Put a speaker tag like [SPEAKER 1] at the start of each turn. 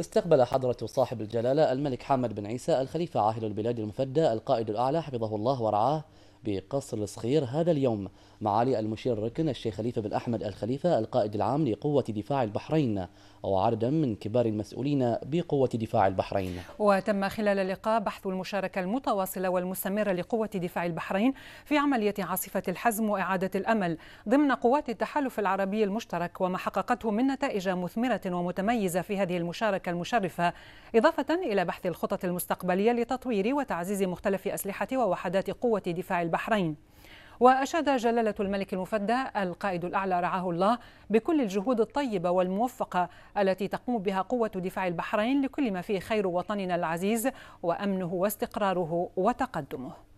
[SPEAKER 1] استقبل حضرة صاحب الجلالة الملك حمد بن عيسى الخليفة عاهل البلاد المفدى القائد الأعلى حفظه الله ورعاه بقصر الصخير هذا اليوم معالي المشير الركن الشيخ خليفة بن أحمد الخليفة القائد العام لقوة دفاع البحرين وعددا من كبار المسؤولين بقوة دفاع البحرين
[SPEAKER 2] وتم خلال اللقاء بحث المشاركة المتواصلة والمستمرة لقوة دفاع البحرين في عملية عاصفة الحزم وإعادة الأمل ضمن قوات التحالف العربي المشترك وما حققته من نتائج مثمرة ومتميزة في هذه المشاركة المشرفة إضافة إلى بحث الخطط المستقبلية لتطوير وتعزيز مختلف أسلحة ووحدات قوة دفاع البحرين البحرين وأشاد جلالة الملك المفدى القائد الأعلى رعاه الله بكل الجهود الطيبة والموفقة التي تقوم بها قوة دفاع البحرين لكل ما فيه خير وطننا العزيز وأمنه واستقراره وتقدمه